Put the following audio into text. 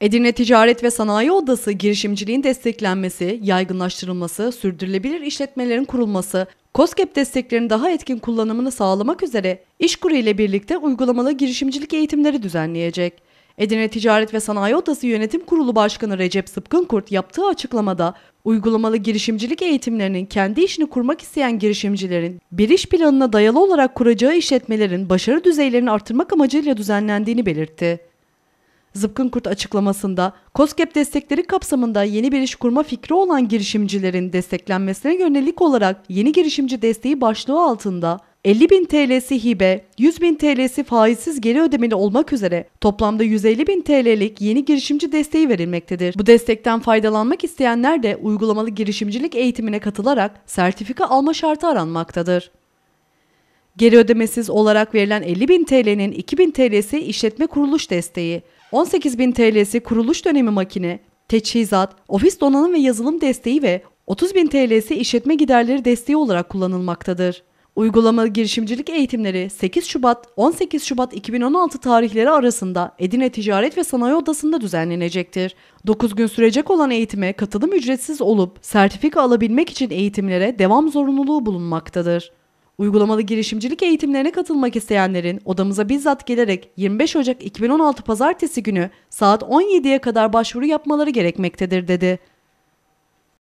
Edirne Ticaret ve Sanayi Odası girişimciliğin desteklenmesi, yaygınlaştırılması, sürdürülebilir işletmelerin kurulması, COSGAP desteklerinin daha etkin kullanımını sağlamak üzere İşkuru ile birlikte uygulamalı girişimcilik eğitimleri düzenleyecek. Edirne Ticaret ve Sanayi Odası Yönetim Kurulu Başkanı Recep Sıpkınkurt yaptığı açıklamada uygulamalı girişimcilik eğitimlerinin kendi işini kurmak isteyen girişimcilerin bir iş planına dayalı olarak kuracağı işletmelerin başarı düzeylerini artırmak amacıyla düzenlendiğini belirtti. Zıpkın Kurt açıklamasında COSGAP destekleri kapsamında yeni bir iş kurma fikri olan girişimcilerin desteklenmesine yönelik olarak yeni girişimci desteği başlığı altında 50 bin TL'si hibe, 100 bin TL'si faizsiz geri ödemeli olmak üzere toplamda 150 bin TL'lik yeni girişimci desteği verilmektedir. Bu destekten faydalanmak isteyenler de uygulamalı girişimcilik eğitimine katılarak sertifika alma şartı aranmaktadır. Geri ödemesiz olarak verilen 50 bin TL'nin 2 bin TL'si işletme kuruluş desteği, 18 bin TL'si kuruluş dönemi makine, teçhizat, ofis donanım ve yazılım desteği ve 30 bin TL'si işletme giderleri desteği olarak kullanılmaktadır. Uygulama girişimcilik eğitimleri 8 Şubat 18 Şubat 2016 tarihleri arasında Edine Ticaret ve Sanayi Odası'nda düzenlenecektir. 9 gün sürecek olan eğitime katılım ücretsiz olup sertifika alabilmek için eğitimlere devam zorunluluğu bulunmaktadır. Uygulamalı girişimcilik eğitimlerine katılmak isteyenlerin odamıza bizzat gelerek 25 Ocak 2016 Pazartesi günü saat 17'ye kadar başvuru yapmaları gerekmektedir dedi.